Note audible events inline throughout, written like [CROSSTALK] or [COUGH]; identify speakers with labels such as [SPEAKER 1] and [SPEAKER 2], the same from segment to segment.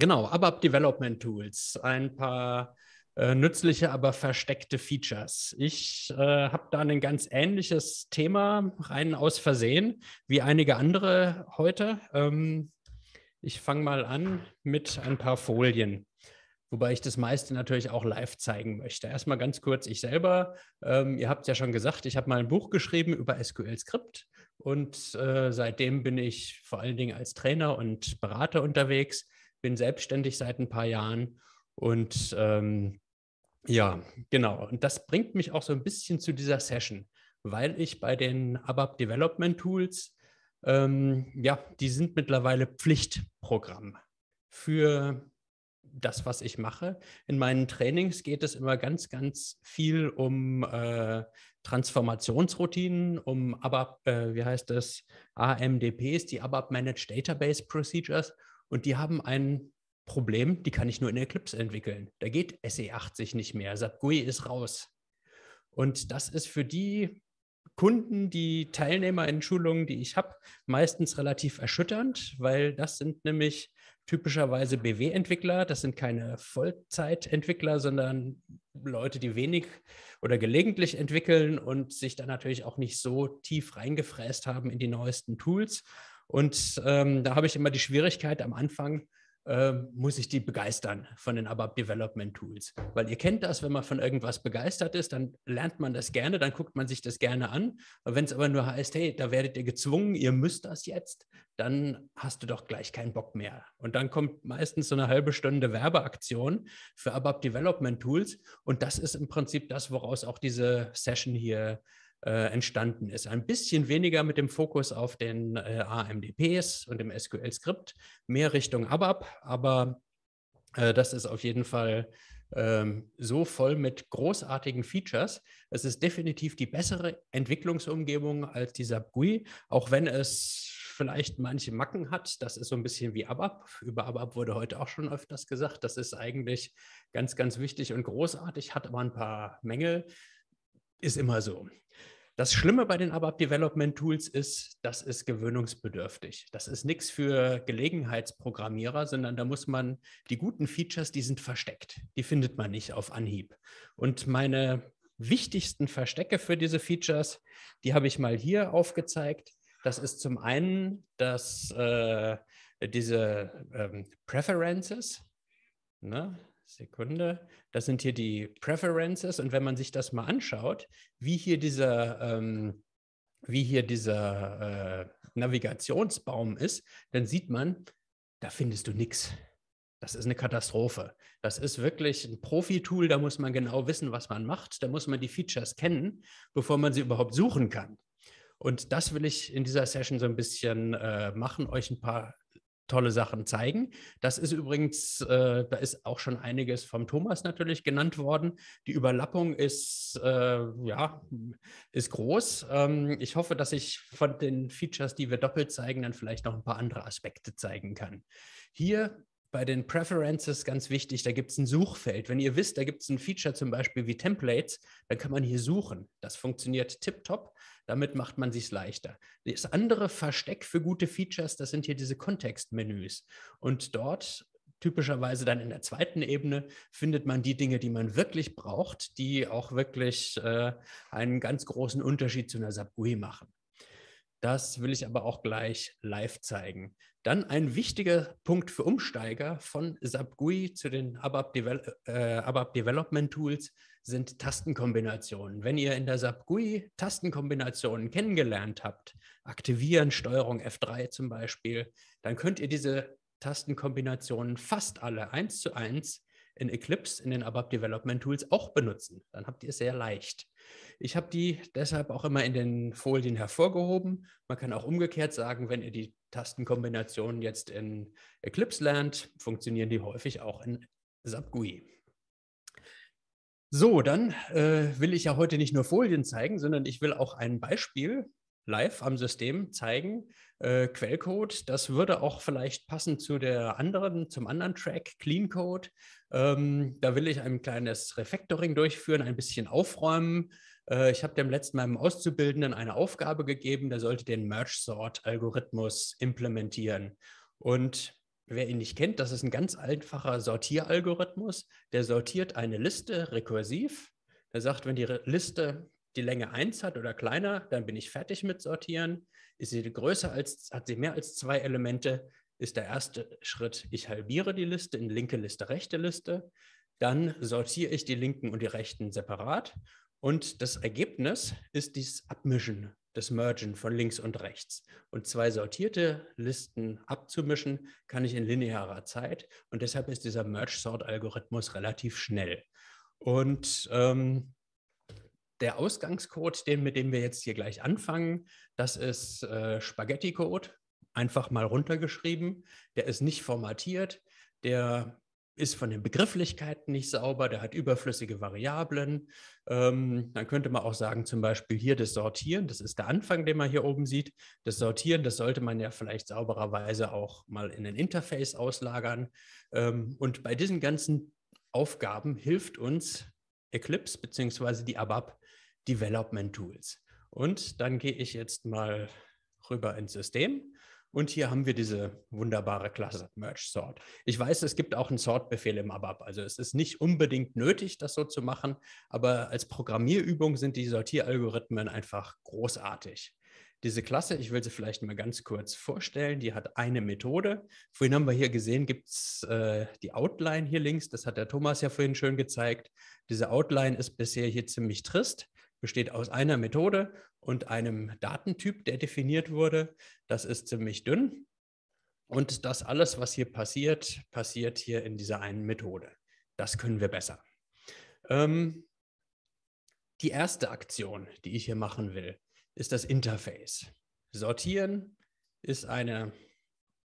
[SPEAKER 1] Genau, ABAP Development Tools, ein paar äh, nützliche, aber versteckte Features. Ich äh, habe da ein ganz ähnliches Thema, rein aus Versehen, wie einige andere heute. Ähm, ich fange mal an mit ein paar Folien, wobei ich das meiste natürlich auch live zeigen möchte. Erstmal ganz kurz ich selber. Ähm, ihr habt ja schon gesagt, ich habe mal ein Buch geschrieben über sql Script. und äh, seitdem bin ich vor allen Dingen als Trainer und Berater unterwegs bin selbstständig seit ein paar Jahren und ähm, ja, genau. Und das bringt mich auch so ein bisschen zu dieser Session, weil ich bei den ABAP Development Tools, ähm, ja, die sind mittlerweile Pflichtprogramm für das, was ich mache. In meinen Trainings geht es immer ganz, ganz viel um äh, Transformationsroutinen, um ABAP, äh, wie heißt das, AMDPs, die ABAP Managed Database Procedures und die haben ein Problem, die kann ich nur in Eclipse entwickeln. Da geht SE80 nicht mehr, SAP GUI ist raus. Und das ist für die Kunden, die Teilnehmer in Schulungen, die ich habe, meistens relativ erschütternd, weil das sind nämlich typischerweise BW-Entwickler. Das sind keine Vollzeitentwickler, sondern Leute, die wenig oder gelegentlich entwickeln und sich dann natürlich auch nicht so tief reingefräst haben in die neuesten Tools und ähm, da habe ich immer die Schwierigkeit am Anfang, ähm, muss ich die begeistern von den ABAP Development Tools. Weil ihr kennt das, wenn man von irgendwas begeistert ist, dann lernt man das gerne, dann guckt man sich das gerne an. Wenn es aber nur heißt, hey, da werdet ihr gezwungen, ihr müsst das jetzt, dann hast du doch gleich keinen Bock mehr. Und dann kommt meistens so eine halbe Stunde Werbeaktion für ABAP Development Tools. Und das ist im Prinzip das, woraus auch diese Session hier äh, entstanden ist. Ein bisschen weniger mit dem Fokus auf den äh, AMDPs und dem SQL-Skript, mehr Richtung ABAP, aber äh, das ist auf jeden Fall ähm, so voll mit großartigen Features. Es ist definitiv die bessere Entwicklungsumgebung als die SAP GUI, auch wenn es vielleicht manche Macken hat. Das ist so ein bisschen wie ABAP. Über ABAP wurde heute auch schon öfters gesagt. Das ist eigentlich ganz, ganz wichtig und großartig, hat aber ein paar Mängel ist immer so. Das Schlimme bei den ABAP Development Tools ist, das ist gewöhnungsbedürftig. Das ist nichts für Gelegenheitsprogrammierer, sondern da muss man die guten Features, die sind versteckt. Die findet man nicht auf Anhieb. Und meine wichtigsten Verstecke für diese Features, die habe ich mal hier aufgezeigt. Das ist zum einen dass äh, diese ähm, Preferences. Ne? Sekunde. Das sind hier die Preferences. Und wenn man sich das mal anschaut, wie hier dieser, ähm, wie hier dieser äh, Navigationsbaum ist, dann sieht man, da findest du nichts. Das ist eine Katastrophe. Das ist wirklich ein Profi-Tool, da muss man genau wissen, was man macht. Da muss man die Features kennen, bevor man sie überhaupt suchen kann. Und das will ich in dieser Session so ein bisschen äh, machen, euch ein paar tolle Sachen zeigen. Das ist übrigens, äh, da ist auch schon einiges vom Thomas natürlich genannt worden. Die Überlappung ist, äh, ja, ist groß. Ähm, ich hoffe, dass ich von den Features, die wir doppelt zeigen, dann vielleicht noch ein paar andere Aspekte zeigen kann. Hier bei den Preferences ganz wichtig, da gibt es ein Suchfeld. Wenn ihr wisst, da gibt es ein Feature zum Beispiel wie Templates, dann kann man hier suchen. Das funktioniert tipptopp. Damit macht man sich leichter. Das andere Versteck für gute Features, das sind hier diese Kontextmenüs. Und dort typischerweise dann in der zweiten Ebene findet man die Dinge, die man wirklich braucht, die auch wirklich äh, einen ganz großen Unterschied zu einer SAP-GUI machen. Das will ich aber auch gleich live zeigen. Dann ein wichtiger Punkt für Umsteiger von SAP-GUI zu den ABAP, Devel äh, ABAP Development Tools sind Tastenkombinationen. Wenn ihr in der SAP-GUI Tastenkombinationen kennengelernt habt, aktivieren, Steuerung F3 zum Beispiel, dann könnt ihr diese Tastenkombinationen fast alle eins zu eins in Eclipse, in den ABAP Development Tools auch benutzen. Dann habt ihr es sehr leicht. Ich habe die deshalb auch immer in den Folien hervorgehoben. Man kann auch umgekehrt sagen, wenn ihr die Tastenkombinationen jetzt in Eclipse lernt, funktionieren die häufig auch in SAP-GUI. So, dann äh, will ich ja heute nicht nur Folien zeigen, sondern ich will auch ein Beispiel live am System zeigen. Äh, Quellcode, das würde auch vielleicht passen zu der anderen, zum anderen Track, Clean Code. Ähm, da will ich ein kleines Refactoring durchführen, ein bisschen aufräumen. Äh, ich habe dem letzten meinem Auszubildenden eine Aufgabe gegeben, der sollte den Merge-Sort-Algorithmus implementieren. Und wer ihn nicht kennt, das ist ein ganz einfacher Sortieralgorithmus. Der sortiert eine Liste rekursiv. Er sagt, wenn die Re Liste die Länge 1 hat oder kleiner, dann bin ich fertig mit Sortieren. Ist sie größer als, hat sie mehr als zwei Elemente, ist der erste Schritt, ich halbiere die Liste in linke Liste, rechte Liste. Dann sortiere ich die linken und die rechten separat. Und das Ergebnis ist dieses Abmischen, das Mergen von links und rechts. Und zwei sortierte Listen abzumischen, kann ich in linearer Zeit. Und deshalb ist dieser Merge-Sort-Algorithmus relativ schnell. Und ähm, der Ausgangscode, den, mit dem wir jetzt hier gleich anfangen, das ist äh, Spaghetti-Code einfach mal runtergeschrieben, der ist nicht formatiert, der ist von den Begrifflichkeiten nicht sauber, der hat überflüssige Variablen. Ähm, dann könnte man auch sagen, zum Beispiel hier das Sortieren, das ist der Anfang, den man hier oben sieht. Das Sortieren, das sollte man ja vielleicht saubererweise auch mal in ein Interface auslagern. Ähm, und bei diesen ganzen Aufgaben hilft uns Eclipse bzw. die ABAP Development Tools. Und dann gehe ich jetzt mal rüber ins System und hier haben wir diese wunderbare Klasse Merge Sort. Ich weiß, es gibt auch einen Sort-Befehl im ABAP. Also es ist nicht unbedingt nötig, das so zu machen, aber als Programmierübung sind die Sortieralgorithmen einfach großartig. Diese Klasse, ich will sie vielleicht mal ganz kurz vorstellen, die hat eine Methode. Vorhin haben wir hier gesehen, gibt es äh, die Outline hier links, das hat der Thomas ja vorhin schön gezeigt. Diese Outline ist bisher hier ziemlich trist besteht aus einer Methode und einem Datentyp, der definiert wurde. Das ist ziemlich dünn. Und das alles, was hier passiert, passiert hier in dieser einen Methode. Das können wir besser. Ähm, die erste Aktion, die ich hier machen will, ist das Interface. Sortieren ist eine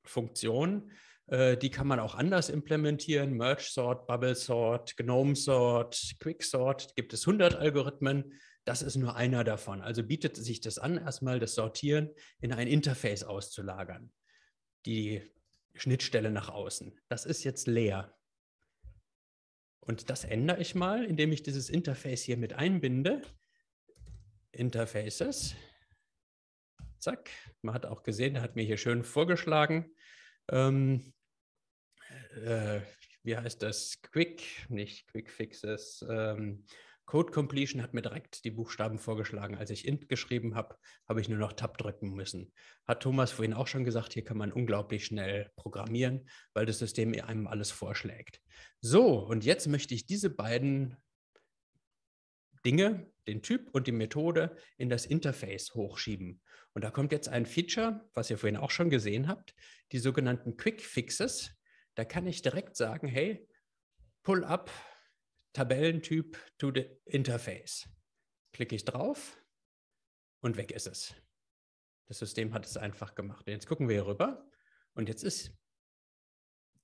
[SPEAKER 1] Funktion, äh, die kann man auch anders implementieren. Merge Sort, Bubble Sort, Gnome Sort, Quick Sort, gibt es 100 Algorithmen. Das ist nur einer davon. Also bietet sich das an, erstmal das Sortieren in ein Interface auszulagern. Die Schnittstelle nach außen. Das ist jetzt leer. Und das ändere ich mal, indem ich dieses Interface hier mit einbinde. Interfaces. Zack. Man hat auch gesehen, er hat mir hier schön vorgeschlagen. Ähm, äh, wie heißt das? Quick, nicht Quick Fixes. Ähm, Code Completion hat mir direkt die Buchstaben vorgeschlagen. Als ich int geschrieben habe, habe ich nur noch Tab drücken müssen. Hat Thomas vorhin auch schon gesagt, hier kann man unglaublich schnell programmieren, weil das System einem alles vorschlägt. So, und jetzt möchte ich diese beiden Dinge, den Typ und die Methode, in das Interface hochschieben. Und da kommt jetzt ein Feature, was ihr vorhin auch schon gesehen habt, die sogenannten Quick Fixes. Da kann ich direkt sagen, hey, pull up Tabellentyp to the Interface. Klicke ich drauf und weg ist es. Das System hat es einfach gemacht. Jetzt gucken wir hier rüber und jetzt ist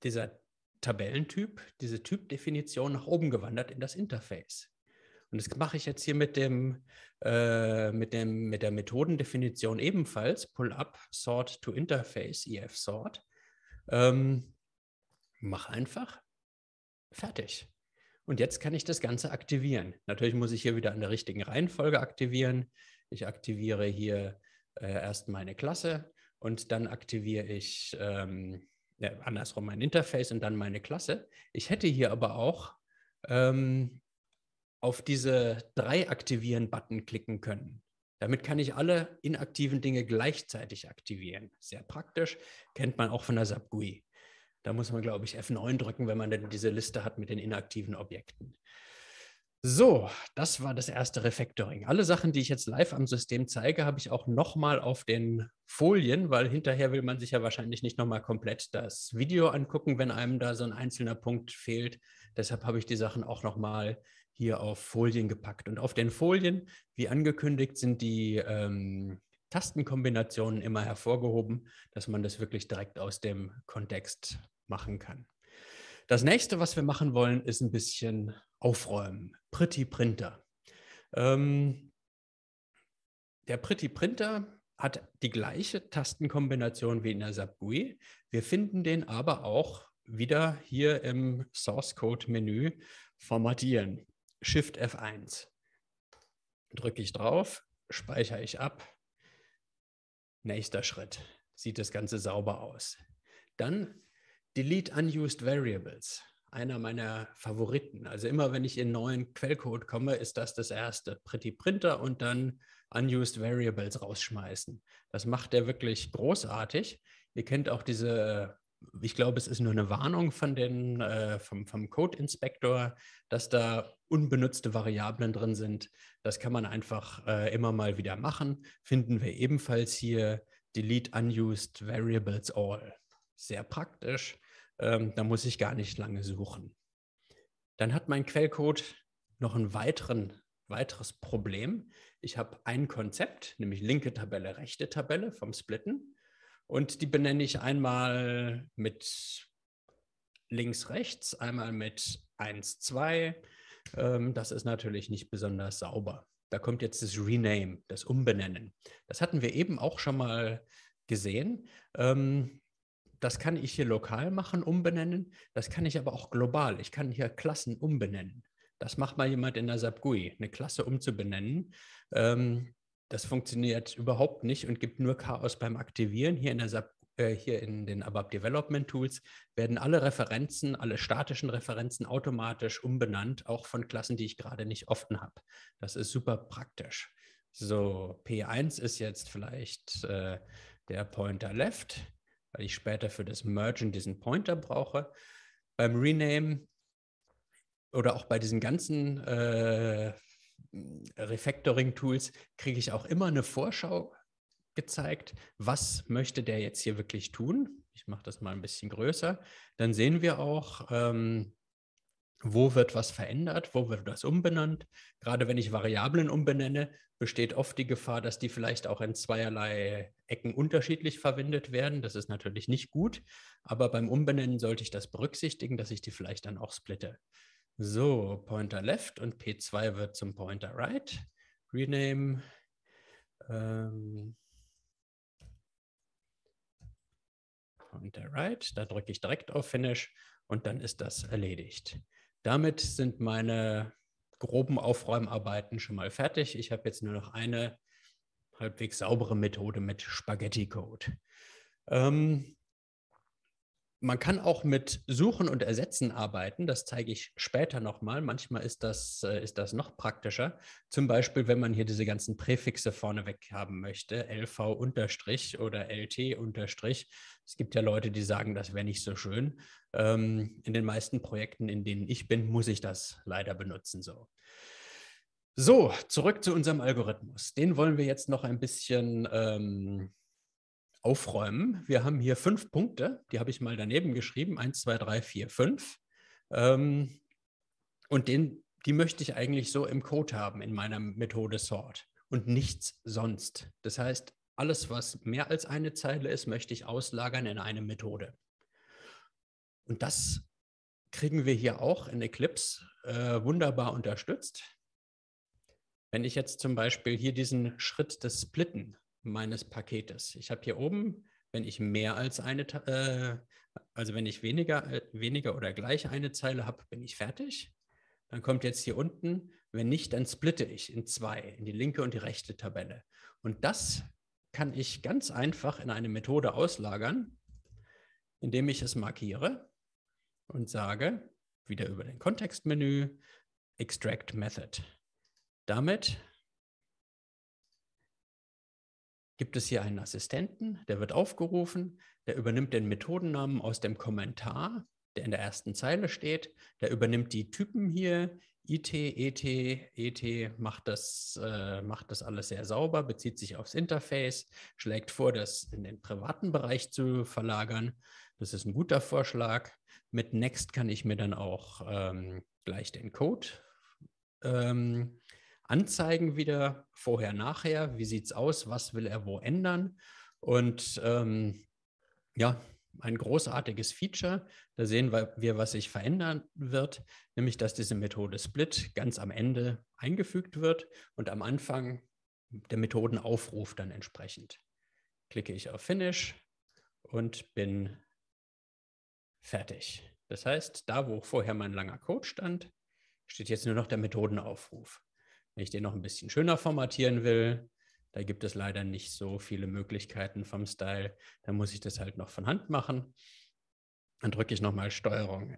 [SPEAKER 1] dieser Tabellentyp, diese Typdefinition nach oben gewandert in das Interface. Und das mache ich jetzt hier mit, dem, äh, mit, dem, mit der Methodendefinition ebenfalls, Pull-up Sort to Interface, EF Sort. Ähm, mach einfach fertig. Und jetzt kann ich das Ganze aktivieren. Natürlich muss ich hier wieder an der richtigen Reihenfolge aktivieren. Ich aktiviere hier äh, erst meine Klasse und dann aktiviere ich ähm, ja, andersrum mein Interface und dann meine Klasse. Ich hätte hier aber auch ähm, auf diese drei Aktivieren-Button klicken können. Damit kann ich alle inaktiven Dinge gleichzeitig aktivieren. Sehr praktisch, kennt man auch von der SAP GUI. Da muss man, glaube ich, F9 drücken, wenn man dann diese Liste hat mit den inaktiven Objekten. So, das war das erste Refactoring. Alle Sachen, die ich jetzt live am System zeige, habe ich auch nochmal auf den Folien, weil hinterher will man sich ja wahrscheinlich nicht nochmal komplett das Video angucken, wenn einem da so ein einzelner Punkt fehlt. Deshalb habe ich die Sachen auch nochmal hier auf Folien gepackt. Und auf den Folien, wie angekündigt, sind die ähm, Tastenkombinationen immer hervorgehoben, dass man das wirklich direkt aus dem Kontext machen kann. Das nächste, was wir machen wollen, ist ein bisschen aufräumen. Pretty Printer. Ähm, der Pretty Printer hat die gleiche Tastenkombination wie in der SAP-GUI. Wir finden den aber auch wieder hier im Source Code Menü formatieren. Shift F1. Drücke ich drauf, speichere ich ab. Nächster Schritt. Sieht das Ganze sauber aus. Dann Delete Unused Variables, einer meiner Favoriten. Also immer, wenn ich in neuen Quellcode komme, ist das das erste. Pretty Printer und dann Unused Variables rausschmeißen. Das macht er wirklich großartig. Ihr kennt auch diese, ich glaube, es ist nur eine Warnung von den, äh, vom, vom code Inspector, dass da unbenutzte Variablen drin sind. Das kann man einfach äh, immer mal wieder machen. Finden wir ebenfalls hier Delete Unused Variables All. Sehr praktisch ähm, da muss ich gar nicht lange suchen. Dann hat mein Quellcode noch ein weiteren, weiteres Problem. Ich habe ein Konzept, nämlich linke Tabelle, rechte Tabelle vom Splitten. Und die benenne ich einmal mit links, rechts, einmal mit 1, 2. Ähm, das ist natürlich nicht besonders sauber. Da kommt jetzt das Rename, das Umbenennen. Das hatten wir eben auch schon mal gesehen. Ähm, das kann ich hier lokal machen, umbenennen. Das kann ich aber auch global. Ich kann hier Klassen umbenennen. Das macht mal jemand in der SAP-GUI, eine Klasse umzubenennen. Ähm, das funktioniert überhaupt nicht und gibt nur Chaos beim Aktivieren. Hier in der SAP äh, hier in den ABAP Development Tools werden alle Referenzen, alle statischen Referenzen automatisch umbenannt, auch von Klassen, die ich gerade nicht offen habe. Das ist super praktisch. So, P1 ist jetzt vielleicht äh, der Pointer Left weil ich später für das Mergen diesen Pointer brauche. Beim Rename oder auch bei diesen ganzen äh, Refactoring-Tools kriege ich auch immer eine Vorschau gezeigt, was möchte der jetzt hier wirklich tun. Ich mache das mal ein bisschen größer. Dann sehen wir auch, ähm, wo wird was verändert, wo wird das umbenannt. Gerade wenn ich Variablen umbenenne, besteht oft die Gefahr, dass die vielleicht auch in zweierlei Ecken unterschiedlich verwendet werden. Das ist natürlich nicht gut, aber beim Umbenennen sollte ich das berücksichtigen, dass ich die vielleicht dann auch splitte. So, Pointer Left und P2 wird zum Pointer Right. Rename. Ähm, Pointer Right. Da drücke ich direkt auf Finish und dann ist das erledigt. Damit sind meine groben Aufräumarbeiten schon mal fertig. Ich habe jetzt nur noch eine halbwegs saubere Methode mit Spaghetti Code. Ähm, man kann auch mit Suchen und Ersetzen arbeiten. Das zeige ich später nochmal. Manchmal ist das, äh, ist das noch praktischer. Zum Beispiel, wenn man hier diese ganzen Präfixe vorneweg haben möchte, LV unterstrich oder LT unterstrich. Es gibt ja Leute, die sagen, das wäre nicht so schön. Ähm, in den meisten Projekten, in denen ich bin, muss ich das leider benutzen so. So, zurück zu unserem Algorithmus. Den wollen wir jetzt noch ein bisschen ähm, aufräumen. Wir haben hier fünf Punkte, die habe ich mal daneben geschrieben. Eins, zwei, drei, vier, fünf. Ähm, und den, die möchte ich eigentlich so im Code haben in meiner Methode Sort und nichts sonst. Das heißt, alles, was mehr als eine Zeile ist, möchte ich auslagern in eine Methode. Und das kriegen wir hier auch in Eclipse äh, wunderbar unterstützt. Wenn ich jetzt zum Beispiel hier diesen Schritt des Splitten meines Paketes. Ich habe hier oben, wenn ich mehr als eine, äh, also wenn ich weniger, äh, weniger oder gleich eine Zeile habe, bin ich fertig. Dann kommt jetzt hier unten, wenn nicht, dann splitte ich in zwei, in die linke und die rechte Tabelle. Und das kann ich ganz einfach in eine Methode auslagern, indem ich es markiere und sage, wieder über den Kontextmenü, Extract Method. Damit gibt es hier einen Assistenten, der wird aufgerufen, der übernimmt den Methodennamen aus dem Kommentar, der in der ersten Zeile steht, der übernimmt die Typen hier, IT, ET, ET macht das, äh, macht das alles sehr sauber, bezieht sich aufs Interface, schlägt vor, das in den privaten Bereich zu verlagern. Das ist ein guter Vorschlag. Mit Next kann ich mir dann auch ähm, gleich den Code ähm, Anzeigen wieder, vorher, nachher, wie sieht es aus, was will er wo ändern. Und ähm, ja, ein großartiges Feature. Da sehen wir, was sich verändern wird, nämlich dass diese Methode Split ganz am Ende eingefügt wird und am Anfang der Methodenaufruf dann entsprechend. Klicke ich auf Finish und bin fertig. Das heißt, da wo vorher mein langer Code stand, steht jetzt nur noch der Methodenaufruf. Wenn ich den noch ein bisschen schöner formatieren will, da gibt es leider nicht so viele Möglichkeiten vom Style. dann muss ich das halt noch von Hand machen. Dann drücke ich nochmal Steuerung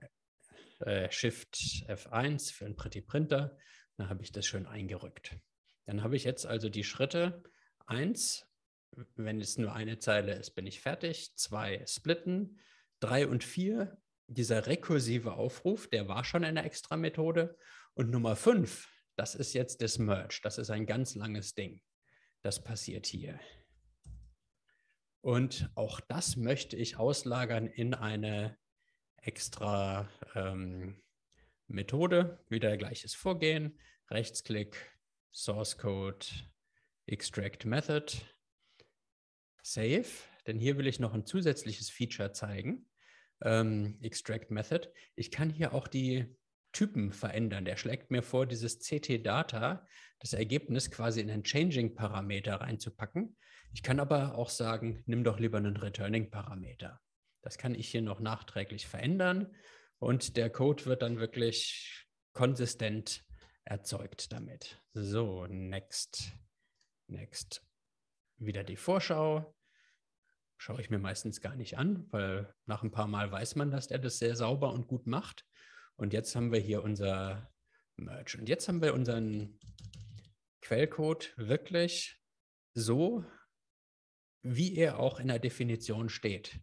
[SPEAKER 1] äh, Shift F1 für den Pretty Printer. Dann habe ich das schön eingerückt. Dann habe ich jetzt also die Schritte 1, wenn es nur eine Zeile ist, bin ich fertig. 2 splitten. 3 und 4, dieser rekursive Aufruf, der war schon in der Extra-Methode. Und Nummer 5, das ist jetzt das Merge. Das ist ein ganz langes Ding. Das passiert hier. Und auch das möchte ich auslagern in eine extra ähm, Methode. Wieder gleiches Vorgehen. Rechtsklick, Source Code, Extract Method, Save. Denn hier will ich noch ein zusätzliches Feature zeigen. Ähm, Extract Method. Ich kann hier auch die Typen verändern. Der schlägt mir vor, dieses CT-Data, das Ergebnis quasi in einen Changing-Parameter reinzupacken. Ich kann aber auch sagen, nimm doch lieber einen Returning-Parameter. Das kann ich hier noch nachträglich verändern und der Code wird dann wirklich konsistent erzeugt damit. So, next. Next. Wieder die Vorschau. Schaue ich mir meistens gar nicht an, weil nach ein paar Mal weiß man, dass er das sehr sauber und gut macht. Und jetzt haben wir hier unser Merge. Und jetzt haben wir unseren Quellcode wirklich so, wie er auch in der Definition steht.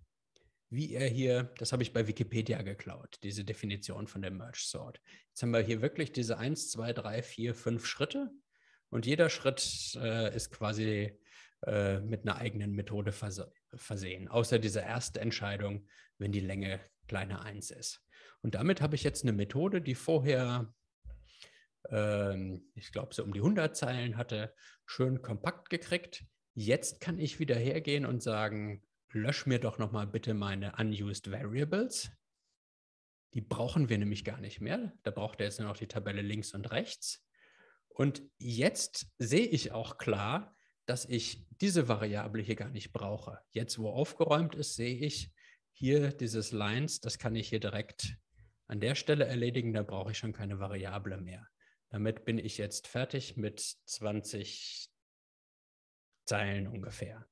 [SPEAKER 1] Wie er hier, das habe ich bei Wikipedia geklaut, diese Definition von der Merge Sort. Jetzt haben wir hier wirklich diese 1, 2, 3, 4, 5 Schritte. Und jeder Schritt äh, ist quasi äh, mit einer eigenen Methode verse versehen, außer diese erste Entscheidung, wenn die Länge kleiner 1 ist. Und damit habe ich jetzt eine Methode, die vorher, ähm, ich glaube, so um die 100 Zeilen hatte, schön kompakt gekriegt. Jetzt kann ich wieder hergehen und sagen, lösch mir doch nochmal bitte meine unused variables. Die brauchen wir nämlich gar nicht mehr. Da braucht er jetzt nur noch die Tabelle links und rechts. Und jetzt sehe ich auch klar, dass ich diese Variable hier gar nicht brauche. Jetzt, wo aufgeräumt ist, sehe ich hier dieses Lines, das kann ich hier direkt an der Stelle erledigen, da brauche ich schon keine Variable mehr. Damit bin ich jetzt fertig mit 20 Zeilen ungefähr.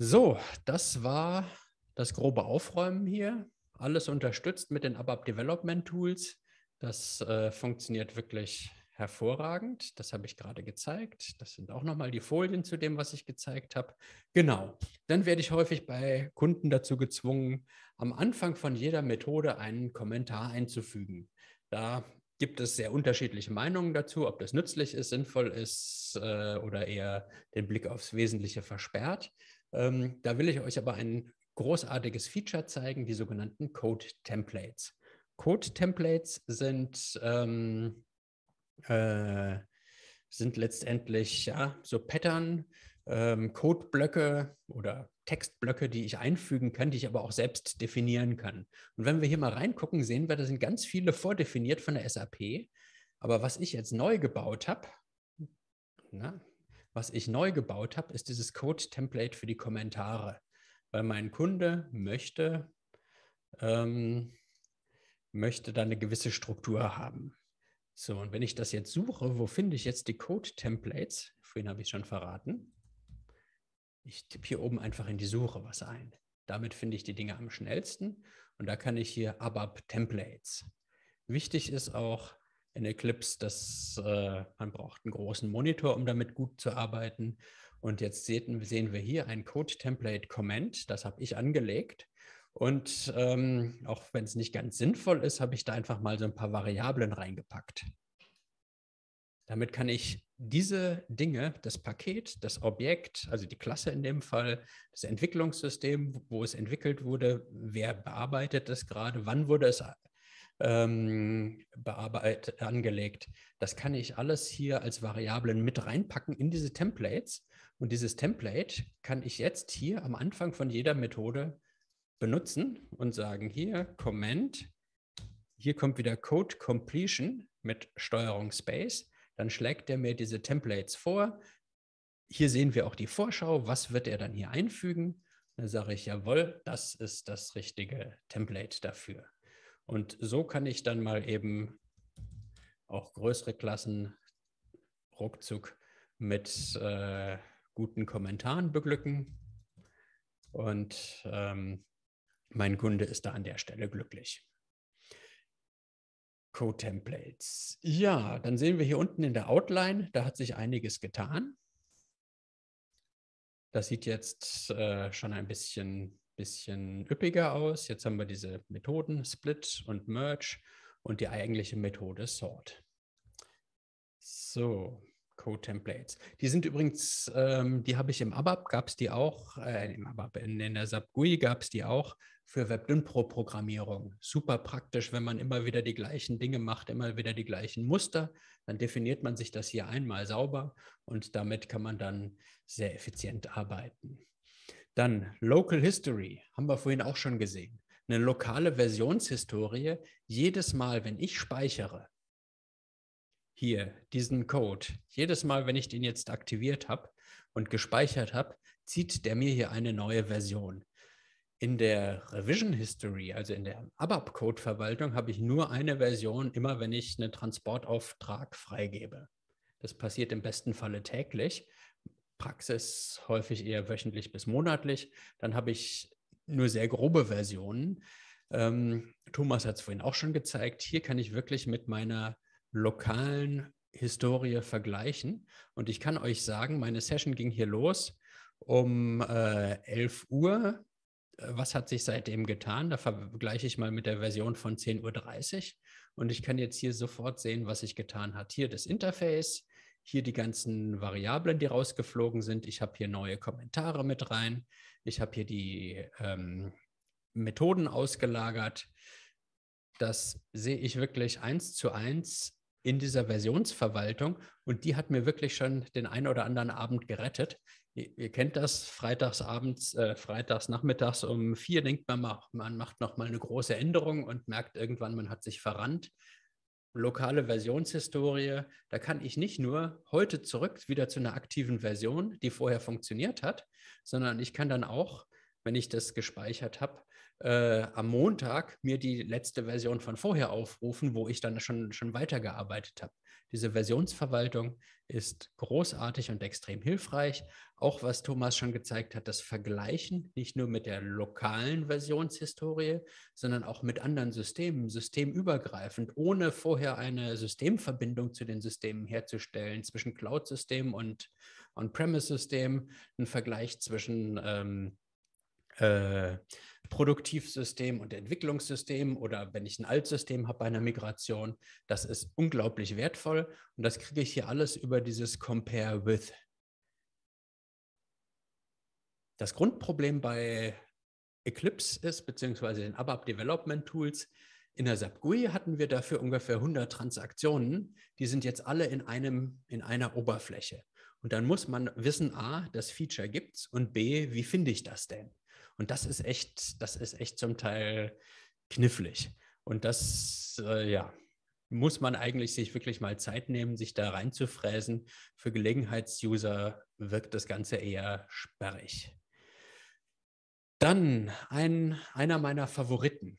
[SPEAKER 1] So, das war das grobe Aufräumen hier. Alles unterstützt mit den ABAP Development Tools. Das äh, funktioniert wirklich Hervorragend, das habe ich gerade gezeigt. Das sind auch nochmal die Folien zu dem, was ich gezeigt habe. Genau, dann werde ich häufig bei Kunden dazu gezwungen, am Anfang von jeder Methode einen Kommentar einzufügen. Da gibt es sehr unterschiedliche Meinungen dazu, ob das nützlich ist, sinnvoll ist äh, oder eher den Blick aufs Wesentliche versperrt. Ähm, da will ich euch aber ein großartiges Feature zeigen, die sogenannten Code-Templates. Code-Templates sind ähm, äh, sind letztendlich ja, so Pattern, ähm, Codeblöcke oder Textblöcke, die ich einfügen kann, die ich aber auch selbst definieren kann. Und wenn wir hier mal reingucken, sehen wir, da sind ganz viele vordefiniert von der SAP. Aber was ich jetzt neu gebaut habe, was ich neu gebaut habe, ist dieses Code-Template für die Kommentare. Weil mein Kunde möchte, ähm, möchte da eine gewisse Struktur haben. So, und wenn ich das jetzt suche, wo finde ich jetzt die Code-Templates? Vorhin habe ich schon verraten. Ich tippe hier oben einfach in die Suche was ein. Damit finde ich die Dinge am schnellsten. Und da kann ich hier ABAP Templates. Wichtig ist auch in Eclipse, dass äh, man braucht einen großen Monitor, um damit gut zu arbeiten. Und jetzt sehen, sehen wir hier ein Code Template Comment. Das habe ich angelegt. Und ähm, auch wenn es nicht ganz sinnvoll ist, habe ich da einfach mal so ein paar Variablen reingepackt. Damit kann ich diese Dinge, das Paket, das Objekt, also die Klasse in dem Fall, das Entwicklungssystem, wo es entwickelt wurde, wer bearbeitet es gerade, wann wurde es ähm, bearbeitet, angelegt, das kann ich alles hier als Variablen mit reinpacken in diese Templates. Und dieses Template kann ich jetzt hier am Anfang von jeder Methode benutzen und sagen hier Comment, hier kommt wieder Code Completion mit Steuerung Space, dann schlägt er mir diese Templates vor. Hier sehen wir auch die Vorschau, was wird er dann hier einfügen? Dann sage ich, jawohl, das ist das richtige Template dafür. Und so kann ich dann mal eben auch größere Klassen ruckzuck mit äh, guten Kommentaren beglücken. Und ähm, mein Kunde ist da an der Stelle glücklich. code templates Ja, dann sehen wir hier unten in der Outline, da hat sich einiges getan. Das sieht jetzt äh, schon ein bisschen, bisschen üppiger aus. Jetzt haben wir diese Methoden Split und Merge und die eigentliche Methode Sort. So, Code-Templates. Die sind übrigens, ähm, die habe ich im ABAP, gab es die auch, äh, im ABAP, in, in der SAP GUI gab es die auch, für WebDynPro-Programmierung. Super praktisch, wenn man immer wieder die gleichen Dinge macht, immer wieder die gleichen Muster. Dann definiert man sich das hier einmal sauber und damit kann man dann sehr effizient arbeiten. Dann Local History, haben wir vorhin auch schon gesehen. Eine lokale Versionshistorie. Jedes Mal, wenn ich speichere, hier diesen Code, jedes Mal, wenn ich den jetzt aktiviert habe und gespeichert habe, zieht der mir hier eine neue Version. In der Revision History, also in der ABAP-Code-Verwaltung, habe ich nur eine Version, immer wenn ich einen Transportauftrag freigebe. Das passiert im besten Falle täglich, Praxis häufig eher wöchentlich bis monatlich. Dann habe ich nur sehr grobe Versionen. Ähm, Thomas hat es vorhin auch schon gezeigt. Hier kann ich wirklich mit meiner lokalen Historie vergleichen. Und ich kann euch sagen, meine Session ging hier los um äh, 11 Uhr was hat sich seitdem getan? Da vergleiche ich mal mit der Version von 10.30 Uhr und ich kann jetzt hier sofort sehen, was sich getan hat. Hier das Interface, hier die ganzen Variablen, die rausgeflogen sind. Ich habe hier neue Kommentare mit rein. Ich habe hier die ähm, Methoden ausgelagert. Das sehe ich wirklich eins zu eins in dieser Versionsverwaltung und die hat mir wirklich schon den einen oder anderen Abend gerettet. Ihr kennt das, freitags abends, äh, freitags nachmittags um vier denkt man, mal, man macht nochmal eine große Änderung und merkt irgendwann, man hat sich verrannt. Lokale Versionshistorie, da kann ich nicht nur heute zurück wieder zu einer aktiven Version, die vorher funktioniert hat, sondern ich kann dann auch, wenn ich das gespeichert habe, äh, am Montag mir die letzte Version von vorher aufrufen, wo ich dann schon, schon weitergearbeitet habe. Diese Versionsverwaltung ist großartig und extrem hilfreich. Auch was Thomas schon gezeigt hat, das Vergleichen nicht nur mit der lokalen Versionshistorie, sondern auch mit anderen Systemen, systemübergreifend, ohne vorher eine Systemverbindung zu den Systemen herzustellen, zwischen cloud system und on premise system ein Vergleich zwischen ähm, äh, Produktivsystem und Entwicklungssystem oder wenn ich ein Altsystem habe bei einer Migration. Das ist unglaublich wertvoll und das kriege ich hier alles über dieses Compare with. Das Grundproblem bei Eclipse ist, beziehungsweise den ABAP Development Tools, in der SAP GUI hatten wir dafür ungefähr 100 Transaktionen. Die sind jetzt alle in, einem, in einer Oberfläche. Und dann muss man wissen, a, das Feature gibt es und b, wie finde ich das denn? Und das ist echt, das ist echt zum Teil knifflig. Und das, äh, ja, muss man eigentlich sich wirklich mal Zeit nehmen, sich da reinzufräsen. Für Gelegenheitsuser wirkt das Ganze eher sperrig. Dann ein, einer meiner Favoriten,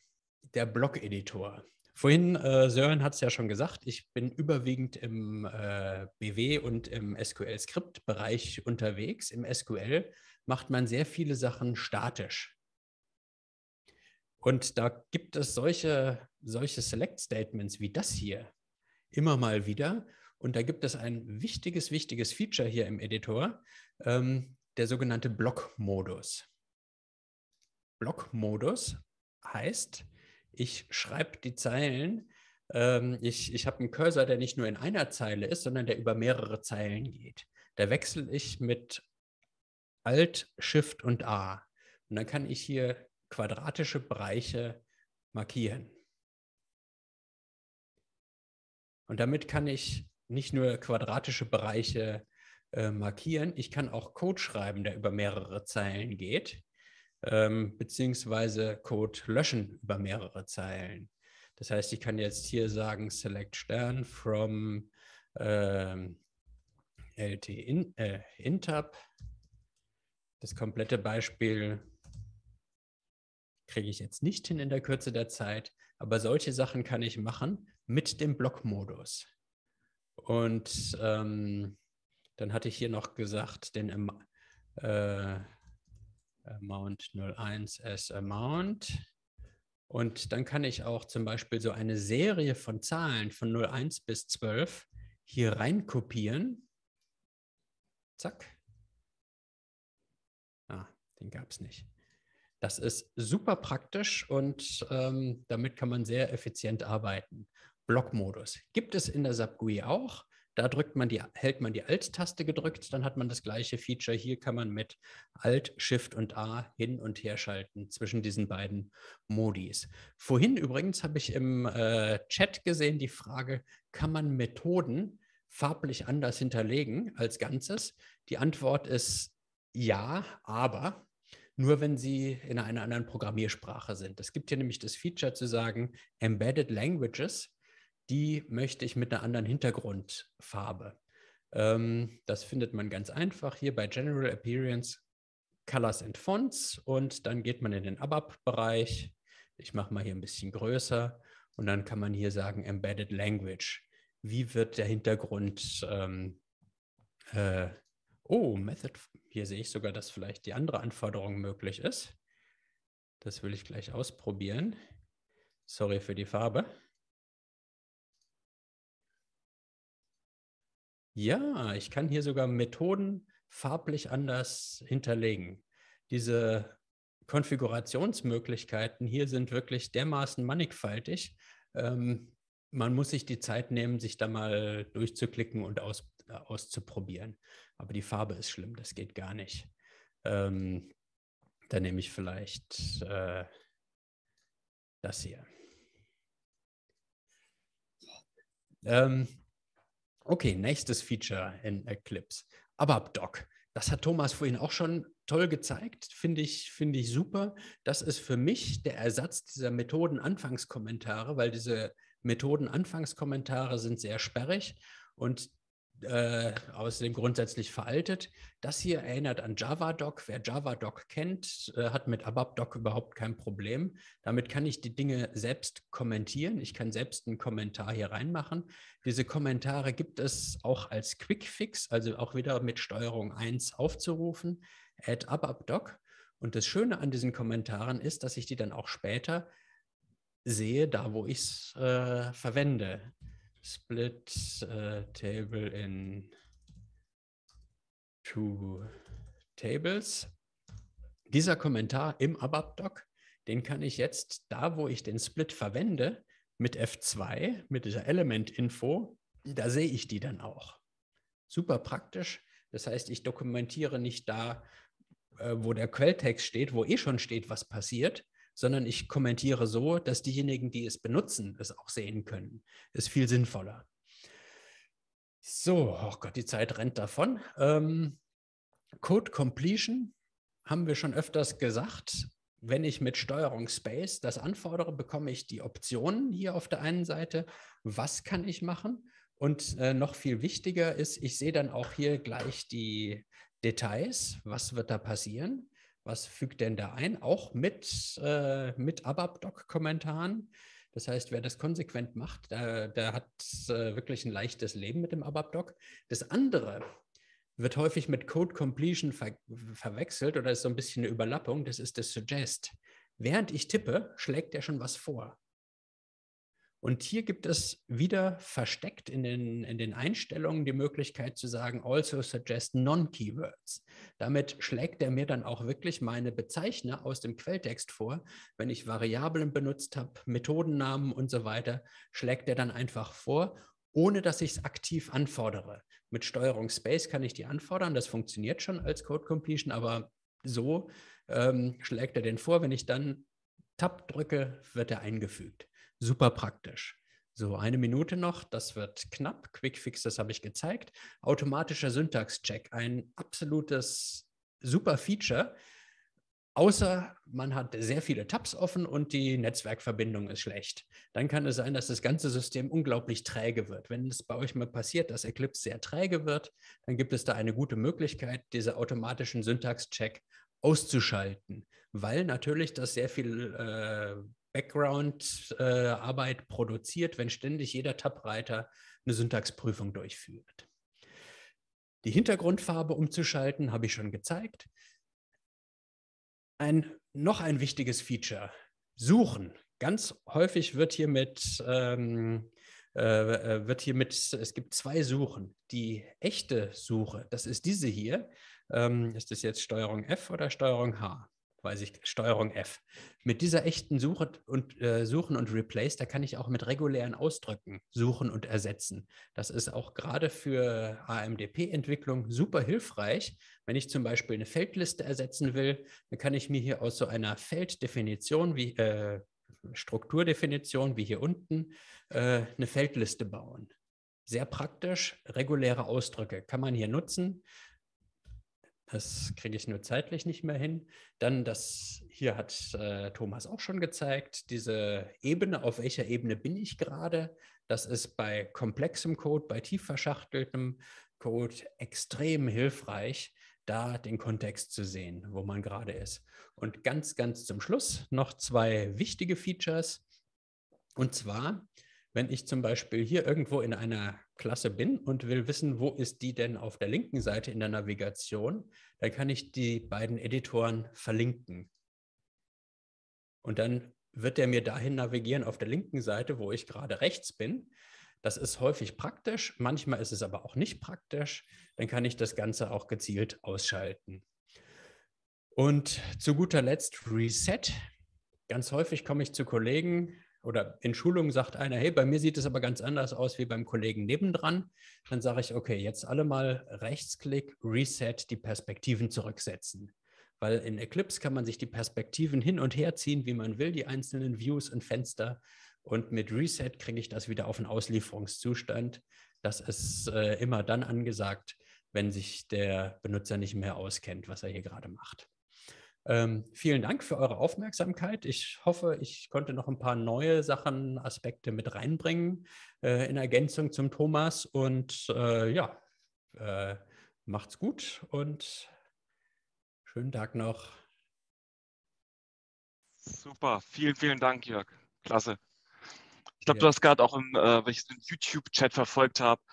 [SPEAKER 1] der Blog-Editor. Vorhin, äh, Sören hat es ja schon gesagt, ich bin überwiegend im äh, BW und im SQL-Skript-Bereich unterwegs. Im SQL macht man sehr viele Sachen statisch. Und da gibt es solche, solche Select Statements wie das hier immer mal wieder. Und da gibt es ein wichtiges, wichtiges Feature hier im Editor, ähm, der sogenannte Block-Modus. Block-Modus heißt, ich schreibe die Zeilen, ähm, ich, ich habe einen Cursor, der nicht nur in einer Zeile ist, sondern der über mehrere Zeilen geht. Da wechsle ich mit Alt, Shift und A. Und dann kann ich hier quadratische Bereiche markieren. Und damit kann ich nicht nur quadratische Bereiche äh, markieren, ich kann auch Code schreiben, der über mehrere Zeilen geht, ähm, beziehungsweise Code löschen über mehrere Zeilen. Das heißt, ich kann jetzt hier sagen, select Stern from ähm, LT in, äh, Intab das komplette Beispiel kriege ich jetzt nicht hin in der Kürze der Zeit, aber solche Sachen kann ich machen mit dem Blockmodus. Und ähm, dann hatte ich hier noch gesagt, den äh, Amount 01 as Amount. Und dann kann ich auch zum Beispiel so eine Serie von Zahlen von 01 bis 12 hier reinkopieren. Zack. Den gab es nicht. Das ist super praktisch und ähm, damit kann man sehr effizient arbeiten. Blockmodus gibt es in der SAP-GUI auch. Da drückt man die, hält man die Alt-Taste gedrückt, dann hat man das gleiche Feature. Hier kann man mit Alt, Shift und A hin und her schalten zwischen diesen beiden Modis. Vorhin übrigens habe ich im äh, Chat gesehen die Frage, kann man Methoden farblich anders hinterlegen als Ganzes? Die Antwort ist ja, aber nur wenn sie in einer anderen Programmiersprache sind. Es gibt hier nämlich das Feature zu sagen, Embedded Languages, die möchte ich mit einer anderen Hintergrundfarbe. Ähm, das findet man ganz einfach hier bei General Appearance, Colors and Fonts und dann geht man in den ABAP-Bereich. Ich mache mal hier ein bisschen größer und dann kann man hier sagen Embedded Language. Wie wird der Hintergrund ähm, äh, Oh, Method hier sehe ich sogar, dass vielleicht die andere Anforderung möglich ist. Das will ich gleich ausprobieren. Sorry für die Farbe. Ja, ich kann hier sogar Methoden farblich anders hinterlegen. Diese Konfigurationsmöglichkeiten hier sind wirklich dermaßen mannigfaltig. Ähm, man muss sich die Zeit nehmen, sich da mal durchzuklicken und aus, auszuprobieren. Aber die Farbe ist schlimm, das geht gar nicht. Ähm, dann nehme ich vielleicht äh, das hier. Ähm, okay, nächstes Feature in Eclipse. ABAP-Doc. Das hat Thomas vorhin auch schon toll gezeigt, finde ich, find ich super. Das ist für mich der Ersatz dieser Methoden-Anfangskommentare, weil diese Methoden-Anfangskommentare sind sehr sperrig und äh, außerdem grundsätzlich veraltet. Das hier erinnert an JavaDoc. Wer JavaDoc kennt, äh, hat mit Ababdoc überhaupt kein Problem. Damit kann ich die Dinge selbst kommentieren. Ich kann selbst einen Kommentar hier reinmachen. Diese Kommentare gibt es auch als Quickfix, also auch wieder mit Steuerung 1 aufzurufen, add Ababdoc. Und das Schöne an diesen Kommentaren ist, dass ich die dann auch später sehe, da wo ich es äh, verwende split uh, table in two tables. Dieser Kommentar im ABAP-Doc, den kann ich jetzt da, wo ich den Split verwende, mit F2, mit dieser Element-Info, da sehe ich die dann auch. Super praktisch. Das heißt, ich dokumentiere nicht da, äh, wo der Quelltext steht, wo eh schon steht, was passiert, sondern ich kommentiere so, dass diejenigen, die es benutzen, es auch sehen können. Ist viel sinnvoller. So, oh Gott, die Zeit rennt davon. Ähm, Code Completion haben wir schon öfters gesagt. Wenn ich mit Steuerung Space das anfordere, bekomme ich die Optionen hier auf der einen Seite. Was kann ich machen? Und äh, noch viel wichtiger ist, ich sehe dann auch hier gleich die Details. Was wird da passieren? Was fügt denn da ein? Auch mit, äh, mit ABAP-Doc-Kommentaren. Das heißt, wer das konsequent macht, der, der hat äh, wirklich ein leichtes Leben mit dem ABAP-Doc. Das andere wird häufig mit Code Completion ver verwechselt oder ist so ein bisschen eine Überlappung. Das ist das Suggest. Während ich tippe, schlägt er schon was vor. Und hier gibt es wieder versteckt in den, in den Einstellungen die Möglichkeit zu sagen, also suggest non-Keywords. Damit schlägt er mir dann auch wirklich meine Bezeichner aus dem Quelltext vor. Wenn ich Variablen benutzt habe, Methodennamen und so weiter, schlägt er dann einfach vor, ohne dass ich es aktiv anfordere. Mit Steuerung Space kann ich die anfordern, das funktioniert schon als Code Completion, aber so ähm, schlägt er den vor. Wenn ich dann Tab drücke, wird er eingefügt super praktisch. So, eine Minute noch, das wird knapp. Quickfixes habe ich gezeigt. Automatischer Syntax-Check, ein absolutes super Feature. Außer man hat sehr viele Tabs offen und die Netzwerkverbindung ist schlecht. Dann kann es sein, dass das ganze System unglaublich träge wird. Wenn es bei euch mal passiert, dass Eclipse sehr träge wird, dann gibt es da eine gute Möglichkeit, diese automatischen Syntax-Check auszuschalten, weil natürlich das sehr viel äh, Background-Arbeit äh, produziert, wenn ständig jeder Tabreiter eine Syntaxprüfung durchführt. Die Hintergrundfarbe umzuschalten, habe ich schon gezeigt. Ein, noch ein wichtiges Feature, Suchen. Ganz häufig wird hier mit, ähm, äh, äh, wird hier mit es gibt zwei Suchen. Die echte Suche, das ist diese hier. Ähm, ist das jetzt Steuerung F oder Steuerung H? weiß ich, Steuerung F. Mit dieser echten Suche und äh, Suchen und Replace, da kann ich auch mit regulären Ausdrücken suchen und ersetzen. Das ist auch gerade für AMDP-Entwicklung super hilfreich. Wenn ich zum Beispiel eine Feldliste ersetzen will, dann kann ich mir hier aus so einer Felddefinition wie äh, Strukturdefinition, wie hier unten, äh, eine Feldliste bauen. Sehr praktisch, reguläre Ausdrücke kann man hier nutzen. Das kriege ich nur zeitlich nicht mehr hin. Dann, das hier hat äh, Thomas auch schon gezeigt, diese Ebene, auf welcher Ebene bin ich gerade? Das ist bei komplexem Code, bei tief verschachteltem Code extrem hilfreich, da den Kontext zu sehen, wo man gerade ist. Und ganz, ganz zum Schluss noch zwei wichtige Features. Und zwar, wenn ich zum Beispiel hier irgendwo in einer Klasse bin und will wissen, wo ist die denn auf der linken Seite in der Navigation, dann kann ich die beiden Editoren verlinken. Und dann wird er mir dahin navigieren auf der linken Seite, wo ich gerade rechts bin. Das ist häufig praktisch, manchmal ist es aber auch nicht praktisch. Dann kann ich das Ganze auch gezielt ausschalten. Und zu guter Letzt Reset. Ganz häufig komme ich zu Kollegen, oder in Schulungen sagt einer, hey, bei mir sieht es aber ganz anders aus wie beim Kollegen nebendran, dann sage ich, okay, jetzt alle mal Rechtsklick, Reset, die Perspektiven zurücksetzen. Weil in Eclipse kann man sich die Perspektiven hin und her ziehen, wie man will, die einzelnen Views und Fenster. Und mit Reset kriege ich das wieder auf einen Auslieferungszustand. Das ist äh, immer dann angesagt, wenn sich der Benutzer nicht mehr auskennt, was er hier gerade macht. Ähm, vielen Dank für eure Aufmerksamkeit. Ich hoffe, ich konnte noch ein paar neue Sachen, Aspekte mit reinbringen äh, in Ergänzung zum Thomas. Und äh, ja, äh, macht's gut und schönen Tag noch. Super, vielen, vielen Dank, Jörg. Klasse. Ich glaube, ja. du hast gerade auch, im, äh, wenn ich den YouTube-Chat verfolgt habe,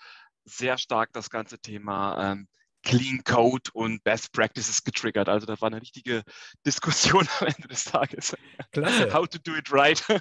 [SPEAKER 1] sehr stark das ganze Thema ähm, Clean Code und Best Practices getriggert. Also da war eine richtige Diskussion [LAUGHS] am Ende des Tages. Klasse. How to do it right. [LAUGHS]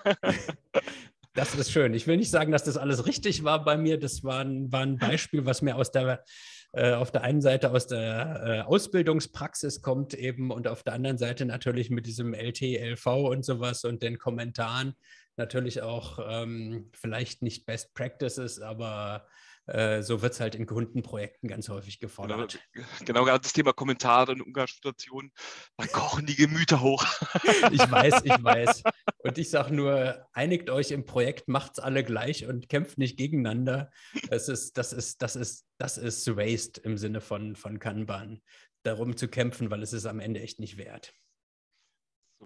[SPEAKER 1] Das ist schön. Ich will nicht sagen, dass das alles richtig war bei mir. Das war ein, war ein Beispiel, was mir aus der, äh, auf der einen Seite aus der äh, Ausbildungspraxis kommt eben und auf der anderen Seite natürlich mit diesem LT, LV und sowas und den Kommentaren natürlich auch ähm, vielleicht nicht Best Practices, aber äh, so wird es halt in Kundenprojekten ganz häufig genau, gefordert. Genau, gerade das Thema Kommentare in Ungarn-Situationen, da kochen die Gemüter hoch. [LAUGHS] ich weiß, ich weiß. [LAUGHS] Und ich sage nur, einigt euch im Projekt, macht es alle gleich und kämpft nicht gegeneinander. Das ist, das ist, das ist, das ist Waste im Sinne von, von Kanban. Darum zu kämpfen, weil es ist am Ende echt nicht wert.